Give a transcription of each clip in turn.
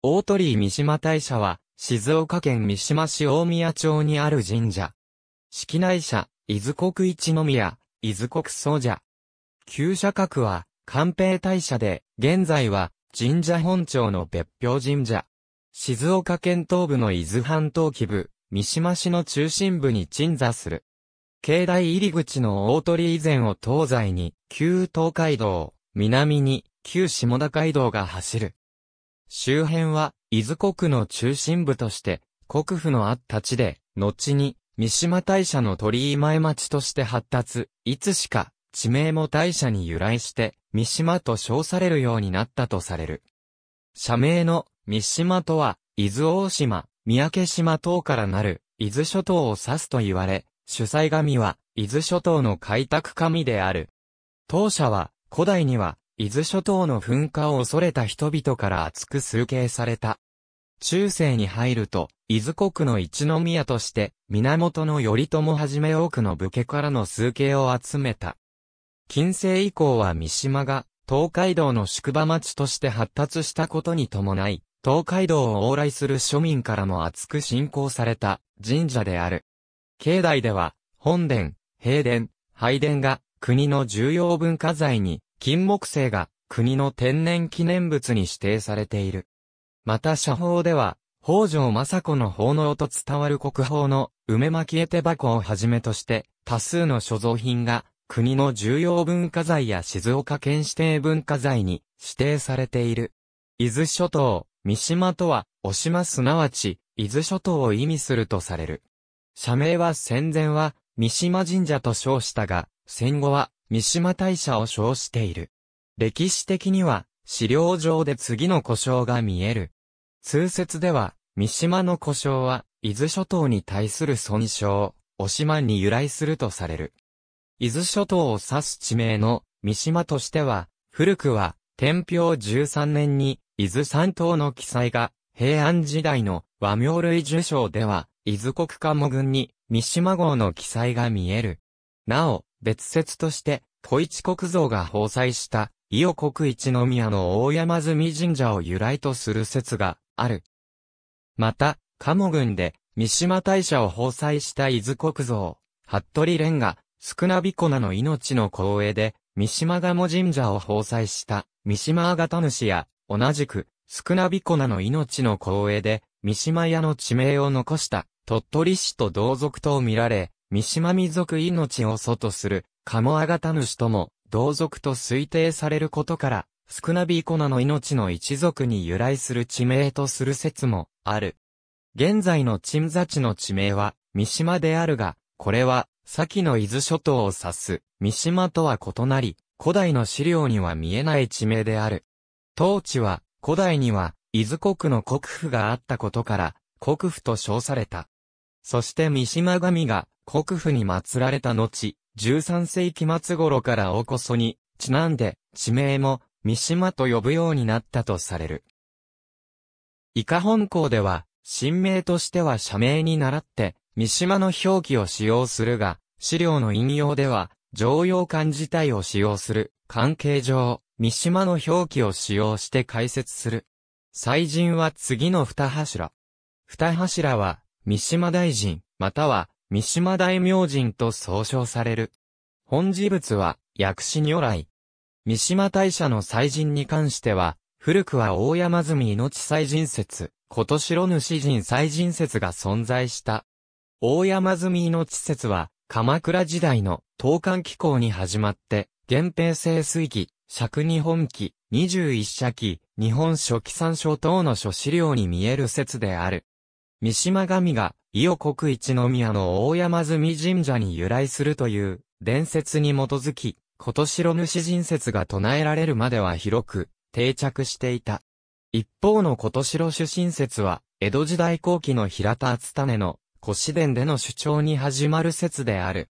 大鳥居三島大社は、静岡県三島市大宮町にある神社。式内社、伊豆国一宮、伊豆国総社。旧社格は、官兵大社で、現在は、神社本庁の別表神社。静岡県東部の伊豆半島基部、三島市の中心部に鎮座する。境内入り口の大鳥以前を東西に、旧東海道、南に、旧下田街道が走る。周辺は、伊豆国の中心部として、国府のあった地で、後に、三島大社の鳥居前町として発達、いつしか、地名も大社に由来して、三島と称されるようになったとされる。社名の、三島とは、伊豆大島、三宅島等からなる、伊豆諸島を指すと言われ、主催神は、伊豆諸島の開拓神である。当社は、古代には、伊豆諸島の噴火を恐れた人々から厚く崇敬された。中世に入ると、伊豆国の一宮として、源頼朝はじめ多くの武家からの崇敬を集めた。近世以降は三島が、東海道の宿場町として発達したことに伴い、東海道を往来する庶民からも厚く信仰された神社である。境内では、本殿、平殿、拝殿が国の重要文化財に金木犀が国の天然記念物に指定されている。また社宝では、北条政子の奉納と伝わる国宝の梅巻絵手箱をはじめとして多数の所蔵品が国の重要文化財や静岡県指定文化財に指定されている。伊豆諸島、三島とは、お島すなわち、伊豆諸島を意味するとされる。社名は戦前は、三島神社と称したが、戦後は、三島大社を称している。歴史的には、資料上で次の故障が見える。通説では、三島の故障は、伊豆諸島に対する損傷、お島に由来するとされる。伊豆諸島を指す地名の三島としては、古くは、天平13年に、伊豆三島の記載が、平安時代の和名類受賞では、伊豆国家も軍に、三島号の記載が見える。なお、別説として、小一国像が放祭した、伊予国一宮の大山積神社を由来とする説がある。また、鴨郡で、三島大社を放祭した伊豆国像、服部蓮が、少なびこなの命の光栄で、三島鴨神社を放祭した、三島あがた主や、同じく、少なびこなの命の光栄で、三島屋の地名を残した、鳥取市と同族と見られ、三島民族命を祖とする、カモアガタヌシとも、同族と推定されることから、スクナビーコナの命の一族に由来する地名とする説もある。現在の鎮座地の地名は、三島であるが、これは、先の伊豆諸島を指す、三島とは異なり、古代の資料には見えない地名である。当地は、古代には、伊豆国の国府があったことから、国府と称された。そして三島神が、国府に祀られた後、13世紀末頃からおこそに、ちなんで、地名も、三島と呼ぶようになったとされる。伊香本校では、新名としては社名に倣って、三島の表記を使用するが、資料の引用では、常用漢自体を使用する、関係上、三島の表記を使用して解説する。祭人は次の二柱。二柱は、三島大臣、または、三島大明神と総称される。本事物は、薬師如来。三島大社の祭神に関しては、古くは大山積命祭神説、琴城主神祭神説が存在した。大山積命説は、鎌倉時代の東漢紀行に始まって、源平盛水記、尺日本記、二十一社記、日本書紀三書等の諸資料に見える説である。三島神が伊予国一宮の大山積神社に由来するという伝説に基づき、今年の主人説が唱えられるまでは広く定着していた。一方の今年の主神説は、江戸時代後期の平田厚種の古越伝での主張に始まる説である。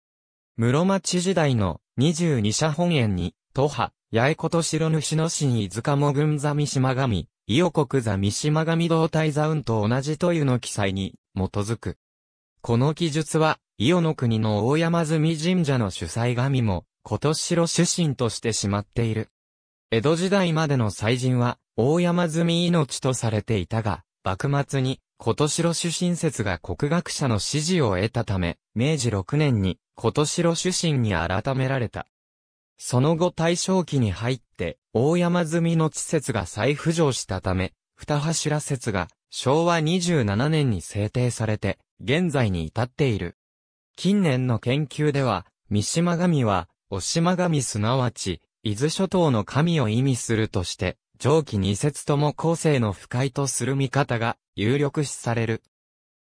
室町時代の22社本園に、都派、八重今年の主の神伊塚も群座三島神、伊予国座三島神同体座運と同じというの記載に基づく。この記述は、伊予の国の大山積神社の主催神も、今年城主神としてしまっている。江戸時代までの祭神は、大山積命とされていたが、幕末に、年の主神説が国学者の支持を得たため、明治6年に、年の主神に改められた。その後大正期に入って、大山積の地説が再浮上したため、二柱説が昭和27年に制定されて、現在に至っている。近年の研究では、三島神は、お島神すなわち、伊豆諸島の神を意味するとして、上記二節とも後世の不快とする見方が有力視される。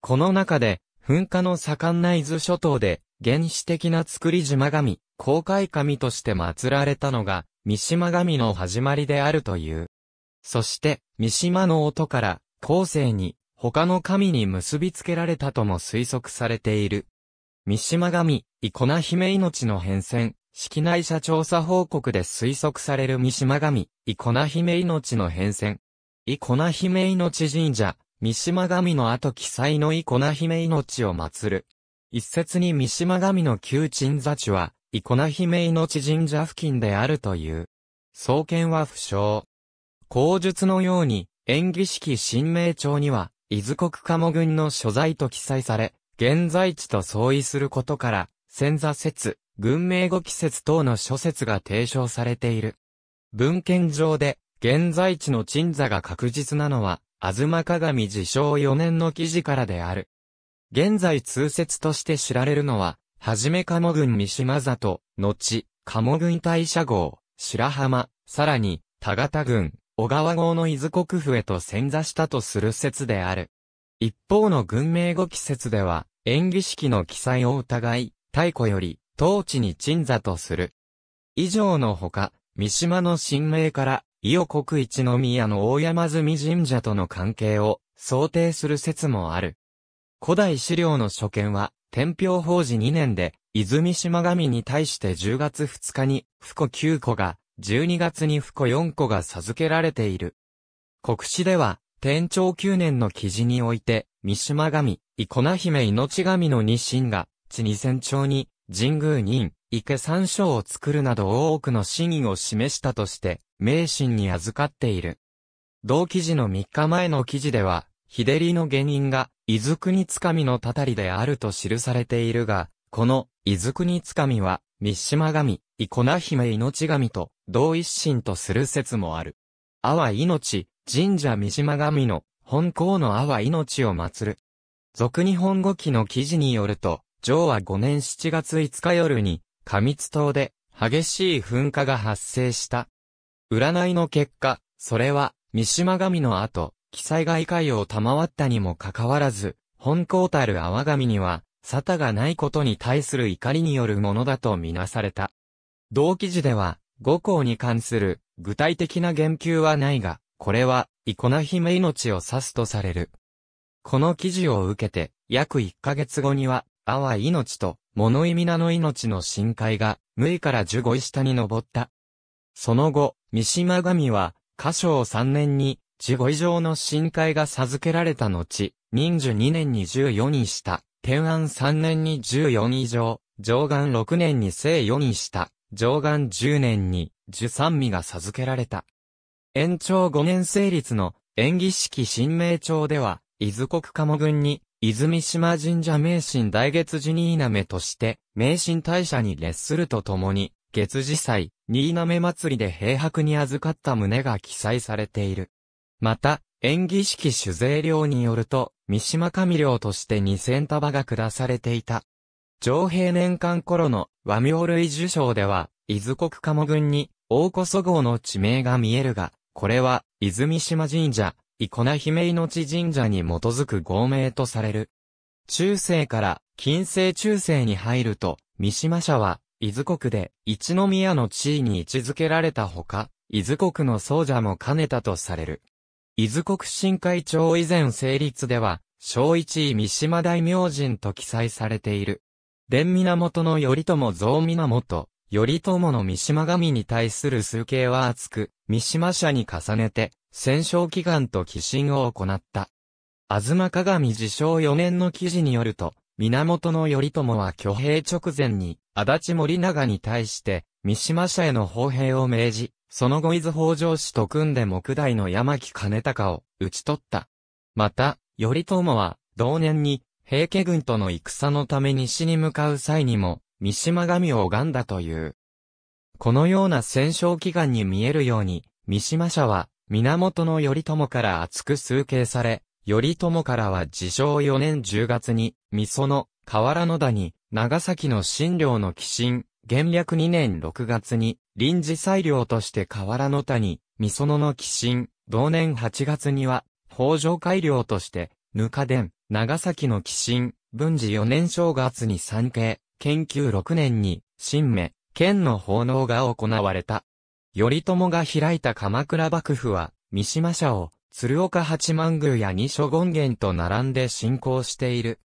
この中で、噴火の盛んな伊豆諸島で、原始的な作り島神、公開神として祀られたのが、三島神の始まりであるという。そして、三島の音から、後世に他の神に結びつけられたとも推測されている。三島神、イコナ姫命の変遷、式内社調査報告で推測される三島神、イコナ姫命の変遷。イコナ姫命神社、三島神の後記載のイコナ姫命を祀る。一説に三島神の旧鎮座地は、イコナ姫命神社付近であるという。創建は不詳。口述のように、演技式新名帳には、伊豆国鴨群の所在と記載され、現在地と相違することから、先座説、文名語季節等の諸説が提唱されている。文献上で、現在地の鎮座が確実なのは、東鏡自称4年の記事からである。現在通説として知られるのは、はじめ鴨群三島里、後、鴨群大社号、白浜、さらに、田形軍、小川郷の伊豆国府へと潜座したとする説である。一方の軍名語記説では、演技式の記載を疑い、太古より、当地に鎮座とする。以上のほか、三島の神明から、伊予国一宮の大山積神社との関係を想定する説もある。古代資料の所見は、天平法事2年で、泉島神に対して10月2日に、福古9個が、12月に不子4個が授けられている。国史では、天長9年の記事において、三島神、こ粉姫命神の二神が、地二千町に、神宮人、池三章を作るなど多くの真意を示したとして、名神に預かっている。同記事の3日前の記事では、日照りの原因が、伊豆国つかみのたたりであると記されているが、この、伊豆国つかみは、三島神、こ粉姫命神と、同一神とする説もある。阿波命、神社三島神の本校の阿波命を祀る。俗日本語記の記事によると、上は5年7月5日夜に、上津島で激しい噴火が発生した。占いの結果、それは、三島神の後、記載外界を賜ったにもかかわらず、本校たる阿波神には、沙汰がないことに対する怒りによるものだとみなされた。同記事では、五行に関する具体的な言及はないが、これは、イコナ姫命を指すとされる。この記事を受けて、約1ヶ月後には、阿波命と、物意味名の命の深海が、無意から十五位下に登った。その後、三島神は、歌唱3年に、十五以上の深海が授けられた後、忍寿2年に十四にした、天安3年に十四以上、上岸6年に正四にした。上岸10年に十三味が授けられた。延長5年成立の演技式新名帳では、伊豆国鴨軍に、泉島神社名神大月寺新滑として、名神大社に列するとともに、月次祭、新滑祭りで平白に預かった旨が記載されている。また、演技式酒税料によると、三島神料として二千束が下されていた。上平年間頃の和名類受賞では、伊豆国鴨群に、大古祖号の地名が見えるが、これは、泉島神社、伊古ナ姫命神社に基づく合名とされる。中世から近世中世に入ると、三島社は、伊豆国で、一宮の地位に位置づけられたほか、伊豆国の僧者も兼ねたとされる。伊豆国新会長以前成立では、小一位三島大明神と記載されている。伝源頼朝像源、頼朝の三島神に対する崇敬は厚く、三島社に重ねて、戦勝祈願と寄進を行った。東鏡自称4年の記事によると、源頼朝は挙兵直前に、足立森長に対して、三島社への砲兵を命じ、その後伊豆北条氏と組んで木代の山木兼高を討ち取った。また、頼朝は、同年に、平家軍との戦のため西に向かう際にも、三島神を拝んだという。このような戦勝祈願に見えるように、三島社は、源頼朝から厚く崇敬され、頼朝からは自称4年10月に、三園、河原の谷、長崎の新領の寄進、元略2年6月に、臨時裁領として河原の谷、三園の寄進、同年8月には、北条改良として、ぬか伝、長崎の寄進、文治4年正月に参詣、研究6年に、新芽、県の奉納が行われた。頼朝が開いた鎌倉幕府は、三島社を、鶴岡八幡宮や二所権現と並んで進行している。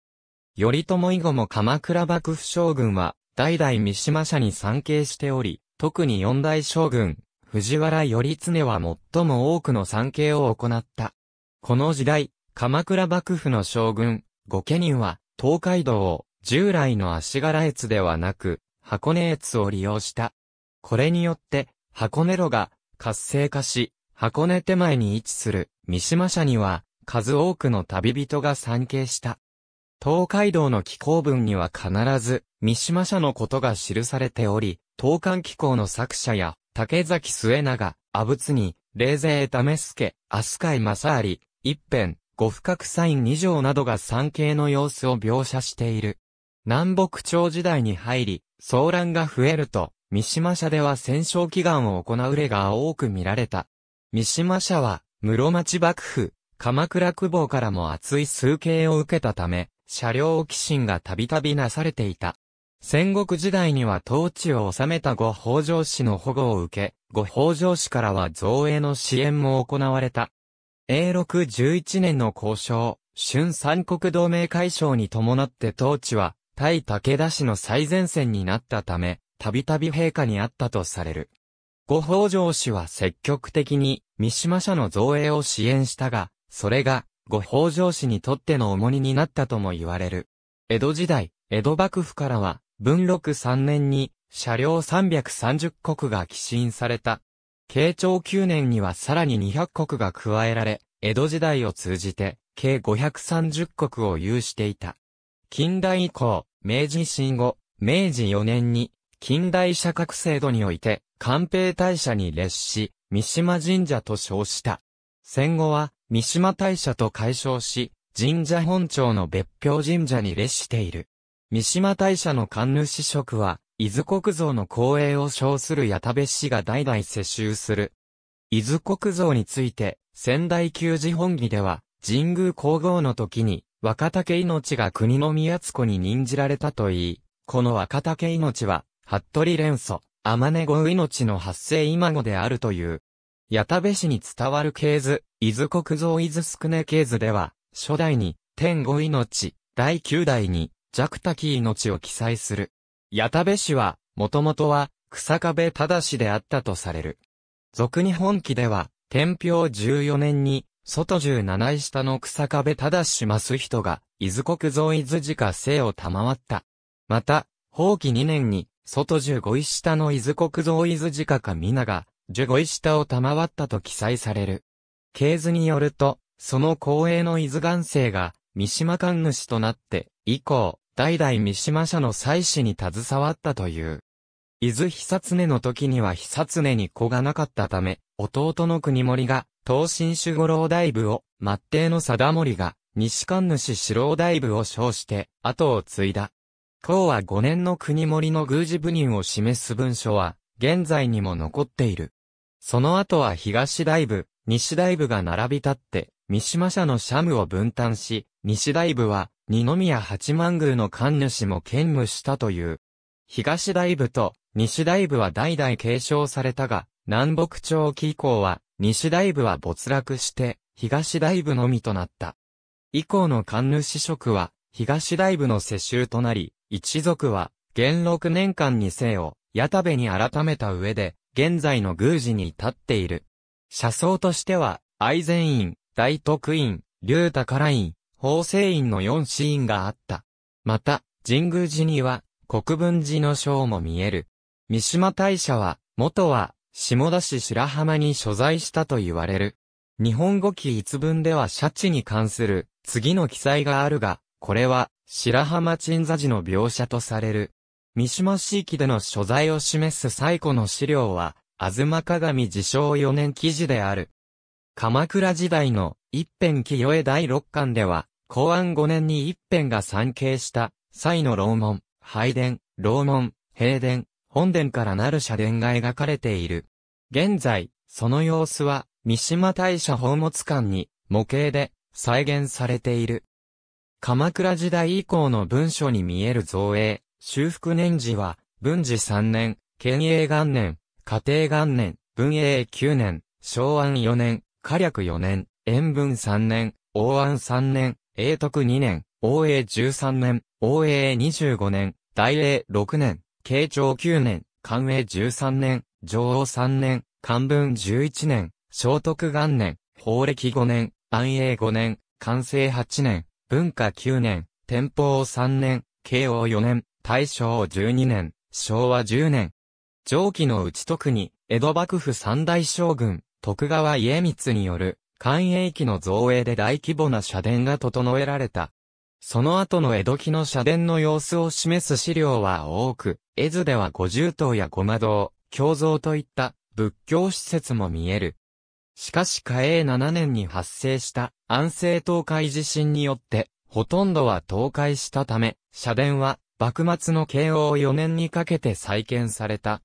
頼朝以後も鎌倉幕府将軍は、代々三島社に参詣しており、特に四大将軍、藤原頼常は最も多くの参詣を行った。この時代、鎌倉幕府の将軍、御家人は、東海道を、従来の足柄越ではなく、箱根越を利用した。これによって、箱根路が活性化し、箱根手前に位置する三島社には、数多くの旅人が参詣した。東海道の気候文には必ず、三島社のことが記されており、東漢気候の作者や、竹崎末永、阿仏に、冷勢為助、飛鳥井正有、一辺、五不覚サイン二条などが山系の様子を描写している。南北朝時代に入り、騒乱が増えると、三島社では戦勝祈願を行う例が多く見られた。三島社は、室町幕府、鎌倉久保からも厚い崇敬を受けたため、車両寄進がたびたびなされていた。戦国時代には統治を治めた五北条氏の保護を受け、五北条氏からは造営の支援も行われた。永禄11年の交渉、春三国同盟解消に伴って当地は、対武田氏の最前線になったため、たびたび陛下にあったとされる。ご法上氏は積極的に三島社の造営を支援したが、それがご法上氏にとっての重荷になったとも言われる。江戸時代、江戸幕府からは、文禄3年に車両330国が寄進された慶長9年にはさらに200国が加えられ、江戸時代を通じて、計530国を有していた。近代以降、明治維新後、明治4年に、近代社格制度において、官兵大社に列し、三島神社と称した。戦後は、三島大社と解称し、神社本庁の別表神社に列している。三島大社の官主職は、伊豆国像の光栄を称する矢田部氏が代々世襲する。伊豆国像について、仙台旧寺本義では、神宮皇后の時に、若竹命が国の宮津子に任じられたといい、この若竹命は、服部連祖、天音子命の発生今後であるという。矢田部氏に伝わる系図、伊豆国造伊豆宿根系図では、初代に、天五命、第九代に、弱滝命を記載する。八田部氏は、もともとは、草壁忠であったとされる。俗に本記では、天平14年に、外十七位下の草壁忠す人が、伊豆国造伊豆寺家生を賜った。また、法記2年に、外十五位下の伊豆国造伊豆寺家か皆が、十五位下を賜ったと記載される。系図によると、その光栄の伊豆元姓が、三島官主となって、以降、代々三島社の祭祀に携わったという。伊豆久常の時には久常に子がなかったため、弟の国盛が、東進守五郎大部を、末帝の貞盛が、西神主四郎大部を称して、後を継いだ。孔は五年の国盛の宮司部人を示す文書は、現在にも残っている。その後は東大部、西大部が並び立って、三島社の社務を分担し、西大部は、二宮八幡宮の神主も兼務したという。東大部と西大部は代々継承されたが、南北朝期以降は西大部は没落して東大部のみとなった。以降の神主職は東大部の世襲となり、一族は元禄年間に生を矢田部に改めた上で、現在の宮司に至っている。社僧としては、愛禅院、大徳院、竜宝院、法制院の4シーンがあった。また、神宮寺には国分寺の章も見える。三島大社は、元は、下田市白浜に所在したと言われる。日本語記一文ではシャチに関する次の記載があるが、これは白浜鎮座寺の描写とされる。三島市域での所在を示す最古の資料は、東鏡自称4年記事である。鎌倉時代の一辺清江第六巻では、公安5年に一辺が参詣した際の楼門、拝殿、楼門、平殿、本殿からなる社殿が描かれている。現在、その様子は、三島大社宝物館に模型で再現されている。鎌倉時代以降の文書に見える造営、修復年次は、文治3年、県営元年、家庭元年、文英9年、昭安4年、火略4年、延文3年、応安3年、永徳2年、応永13年、応永25年、大永6年、慶長9年、官永13年、上王3年、官文11年、聖徳元年、法暦5年、安永5年、寛政8年、文化9年、天保3年、慶応4年、大正12年、昭和10年。上記のうち特に、江戸幕府三大将軍、徳川家光による、官営機の造営で大規模な社殿が整えられた。その後の江戸期の社殿の様子を示す資料は多く、絵図では五重塔や五魔堂、経像といった仏教施設も見える。しかし嘉永7年に発生した安政倒壊地震によって、ほとんどは倒壊したため、社殿は幕末の慶応4年にかけて再建された。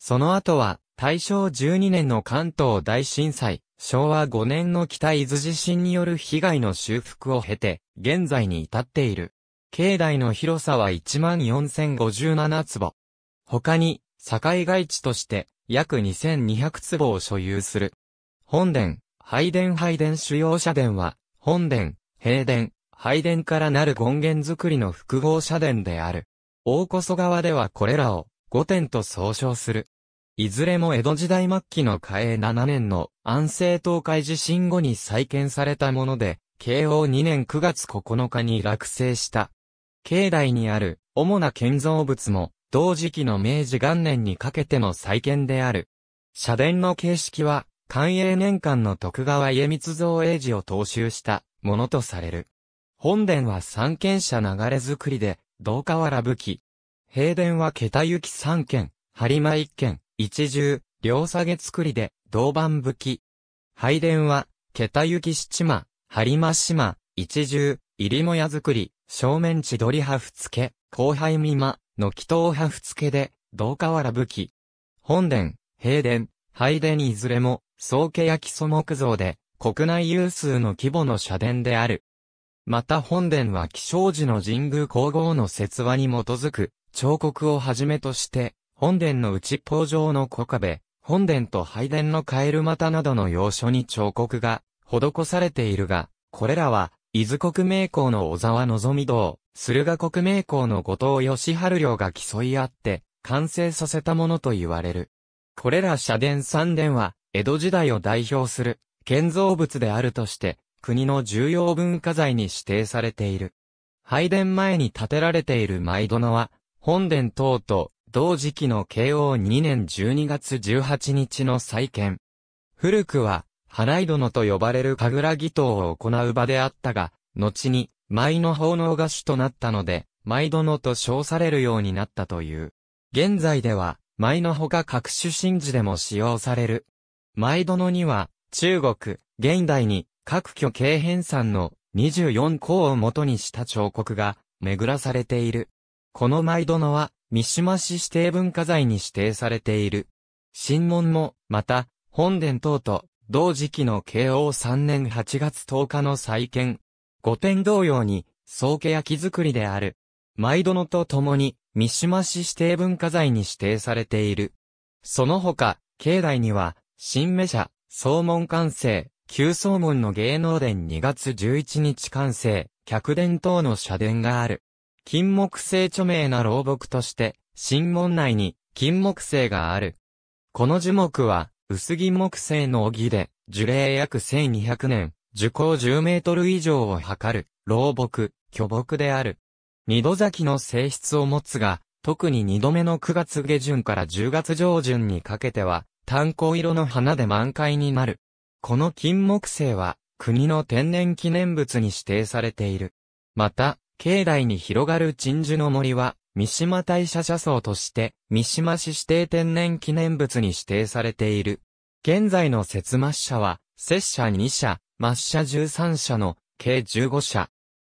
その後は大正12年の関東大震災、昭和5年の北伊豆地震による被害の修復を経て、現在に至っている。境内の広さは14,057坪。他に、境外地として、約2200坪を所有する。本殿、拝殿拝殿主要社殿は、本殿、平殿、拝殿からなる権限作りの複合社殿である。大こそ川ではこれらを、御殿と総称する。いずれも江戸時代末期の嘉永7年の安政東海地震後に再建されたもので、慶応2年9月9日に落成した。境内にある主な建造物も同時期の明治元年にかけての再建である。社殿の形式は、寛永年間の徳川家光造営治を踏襲したものとされる。本殿は三軒舎流れ造りで、道河原武器。平殿は桁行き三軒、張間一軒、一重、両下げ作りで、銅板武器。拝殿は、桁行き七間、張間島、一重、入もや作り、正面地鳥派付け、後輩美の軒頭派付けで、銅瓦武器。本殿、平殿、拝殿いずれも、総家焼素木造で、国内有数の規模の社殿である。また本殿は気象時の神宮皇后の説話に基づく、彫刻をはじめとして、本殿の内工上の小壁、本殿と拝殿のカエル股などの要所に彫刻が施されているが、これらは、伊豆国名校の小沢望堂、駿河国名校の後藤義春領が競い合って、完成させたものと言われる。これら社殿三殿は、江戸時代を代表する、建造物であるとして、国の重要文化財に指定されている。拝殿前に建てられている舞殿は、本殿等と同時期の慶応2年12月18日の再建。古くは、花井殿と呼ばれる神楽儀祷を行う場であったが、後に、舞の奉納が主となったので、舞殿と称されるようになったという。現在では、舞のほか各種神事でも使用される。舞殿には、中国、現代に、各巨経編纂の24項を元にした彫刻が、巡らされている。この舞殿は、三島市指定文化財に指定されている。新門も、また、本殿等と、同時期の慶応3年8月10日の再建。御殿同様に、宗家焼き作りである。毎殿と共に、三島市指定文化財に指定されている。その他、境内には、新目社、総門完成、旧総門の芸能殿2月11日完成、客殿等の社殿がある。金木星著名な老木として、新門内に金木星がある。この樹木は、薄木木星の荻で、樹齢約1200年、樹高10メートル以上を測る、老木、巨木である。二度咲きの性質を持つが、特に二度目の9月下旬から10月上旬にかけては、炭鉱色の花で満開になる。この金木星は、国の天然記念物に指定されている。また、境内に広がる鎮守の森は、三島大社社層として、三島市指定天然記念物に指定されている。現在の節末社は、拙社2社、末社13社の計15社。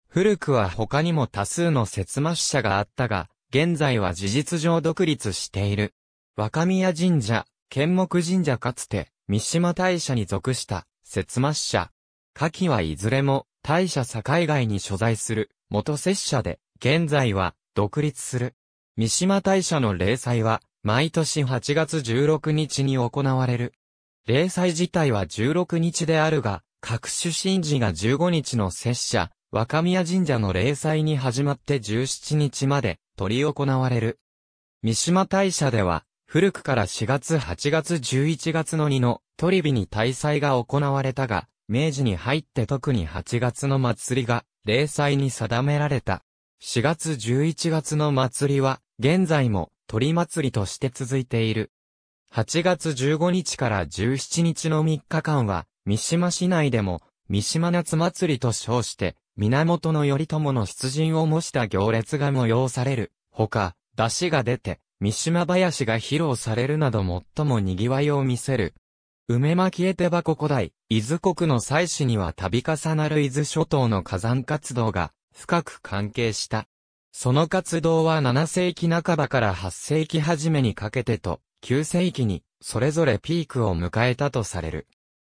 古くは他にも多数の節末社があったが、現在は事実上独立している。若宮神社、剣木神社かつて、三島大社に属した、節末社。下記はいずれも、大社境外に所在する、元拙者で、現在は、独立する。三島大社の霊祭は、毎年8月16日に行われる。霊祭自体は16日であるが、各種神事が15日の拙者、若宮神社の霊祭に始まって17日まで、取り行われる。三島大社では、古くから4月8月11月の2の、取り日に大祭が行われたが、明治に入って特に8月の祭りが、例祭に定められた。4月11月の祭りは、現在も鳥祭りとして続いている。8月15日から17日の3日間は、三島市内でも、三島夏祭りと称して、源頼朝の出陣を模した行列が催される。ほか、出汁が出て、三島林が披露されるなど最も賑わいを見せる梅巻絵手箱古代、伊豆国の祭祀には度重なる伊豆諸島の火山活動が深く関係した。その活動は7世紀半ばから8世紀初めにかけてと9世紀にそれぞれピークを迎えたとされる。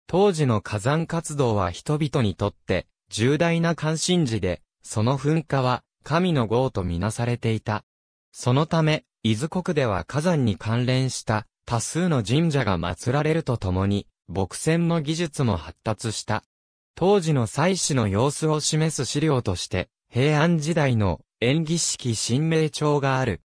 当時の火山活動は人々にとって重大な関心事で、その噴火は神の号とみなされていた。そのため、伊豆国では火山に関連した多数の神社が祀られるとともに、牧船の技術も発達した。当時の祭祀の様子を示す資料として、平安時代の演技式神明帳がある。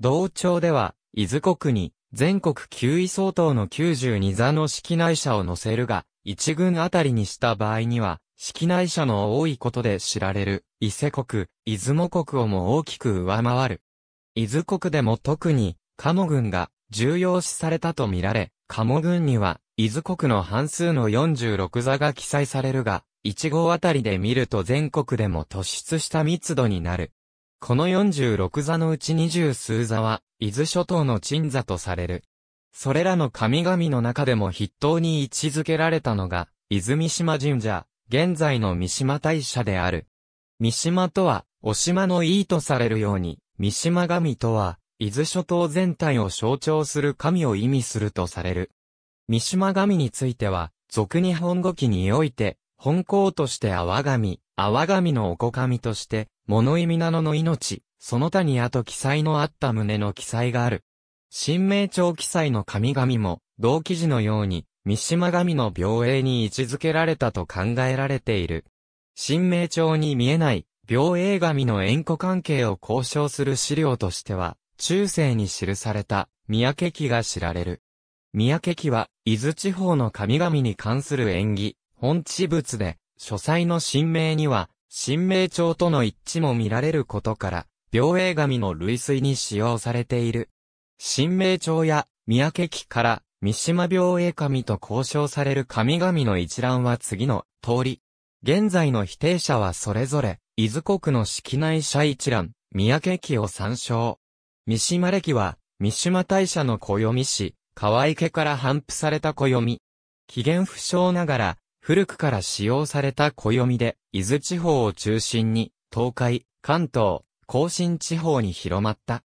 同帳では、伊豆国に全国9位相当の92座の式内社を乗せるが、一軍あたりにした場合には、式内社の多いことで知られる、伊勢国、出雲国をも大きく上回る。伊豆国でも特に、カモ軍が重要視されたとみられ、カモ軍には、伊豆国の半数の46座が記載されるが、1号あたりで見ると全国でも突出した密度になる。この46座のうち20数座は、伊豆諸島の鎮座とされる。それらの神々の中でも筆頭に位置づけられたのが、伊豆三島神社、現在の三島大社である。三島とは、お島のいいとされるように、三島神とは、伊豆諸島全体を象徴する神を意味するとされる。三島神については、俗日本語記において、本校として阿神、阿神のおこ神として、物意味なのの命、その他にあと記載のあった旨の記載がある。新名朝記載の神々も、同記事のように、三島神の病影に位置づけられたと考えられている。新名朝に見えない、病影神の縁故関係を交渉する資料としては、中世に記された、三宅記が知られる。三宅記は、伊豆地方の神々に関する演技、本地物で、書斎の神明には、神明帳との一致も見られることから、病映神の類推に使用されている。神明帳や三宅記から、三島病映神と交渉される神々の一覧は次の通り。現在の否定者はそれぞれ、伊豆国の式内社一覧、三宅記を参照。三島歴は、三島大社の暦師、河池から頒布された暦。起源不詳ながら、古くから使用された暦で、伊豆地方を中心に、東海、関東、甲信地方に広まった。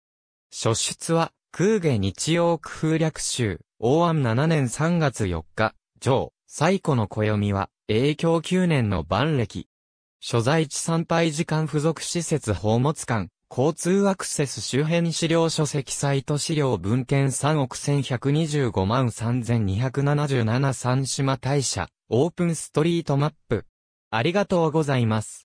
初出は、空下日曜工風略集、大安7年3月4日、上、最古の暦は、影響9年の万暦。所在地参拝時間付属施設宝物館、交通アクセス周辺資料書籍サイト資料文献3億1125万3277三島大社、オープンストリートマップ。ありがとうございます。